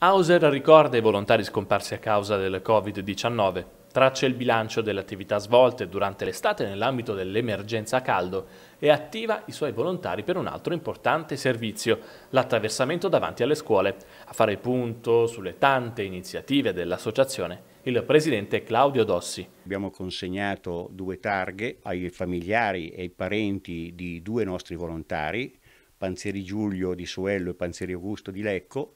Hauser ricorda i volontari scomparsi a causa del Covid-19, traccia il bilancio delle attività svolte durante l'estate nell'ambito dell'emergenza caldo e attiva i suoi volontari per un altro importante servizio, l'attraversamento davanti alle scuole. A fare il punto sulle tante iniziative dell'associazione il presidente Claudio Dossi. Abbiamo consegnato due targhe ai familiari e ai parenti di due nostri volontari, Panzeri Giulio di Suello e Panzeri Augusto di Lecco,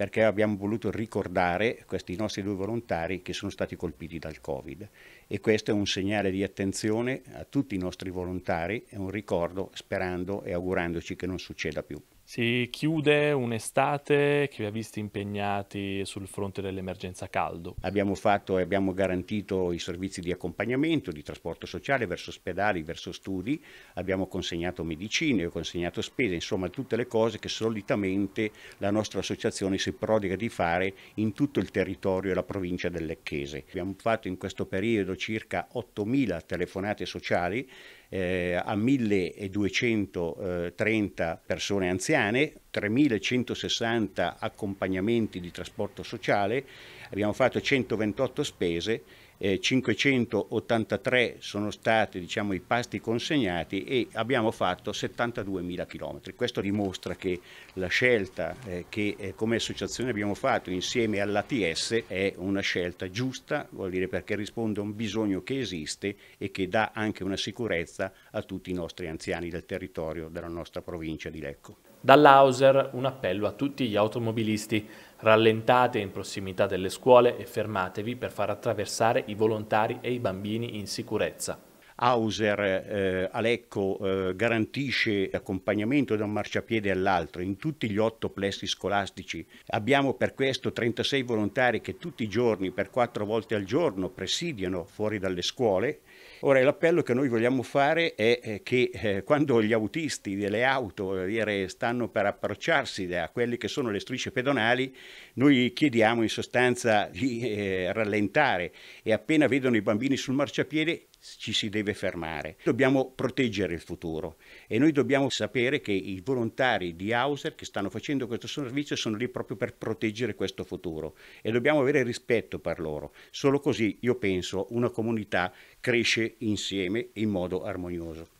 perché abbiamo voluto ricordare questi nostri due volontari che sono stati colpiti dal Covid e questo è un segnale di attenzione a tutti i nostri volontari, è un ricordo sperando e augurandoci che non succeda più. Si chiude un'estate che vi ha visti impegnati sul fronte dell'emergenza caldo. Abbiamo fatto e abbiamo garantito i servizi di accompagnamento, di trasporto sociale verso ospedali, verso studi, abbiamo consegnato medicine, abbiamo consegnato spese, insomma tutte le cose che solitamente la nostra associazione si prodiga di fare in tutto il territorio e la provincia del Lecchese. Abbiamo fatto in questo periodo circa 8.000 telefonate sociali eh, a 1.230 persone anziane it? 3.160 accompagnamenti di trasporto sociale, abbiamo fatto 128 spese, eh, 583 sono stati diciamo, i pasti consegnati e abbiamo fatto 72.000 km. Questo dimostra che la scelta eh, che eh, come associazione abbiamo fatto insieme all'ATS è una scelta giusta, vuol dire perché risponde a un bisogno che esiste e che dà anche una sicurezza a tutti i nostri anziani del territorio della nostra provincia di Lecco. Dall'AUS Mauser un appello a tutti gli automobilisti. Rallentate in prossimità delle scuole e fermatevi per far attraversare i volontari e i bambini in sicurezza. Hauser eh, Alecco eh, garantisce accompagnamento da un marciapiede all'altro in tutti gli otto plessi scolastici. Abbiamo per questo 36 volontari che tutti i giorni, per quattro volte al giorno, presidiano fuori dalle scuole. Ora l'appello che noi vogliamo fare è eh, che eh, quando gli autisti delle auto eh, dire, stanno per approcciarsi da quelle che sono le strisce pedonali, noi chiediamo in sostanza di eh, rallentare e appena vedono i bambini sul marciapiede ci si deve fermare. Dobbiamo proteggere il futuro e noi dobbiamo sapere che i volontari di Hauser che stanno facendo questo servizio sono lì proprio per proteggere questo futuro e dobbiamo avere rispetto per loro. Solo così, io penso, una comunità cresce insieme in modo armonioso.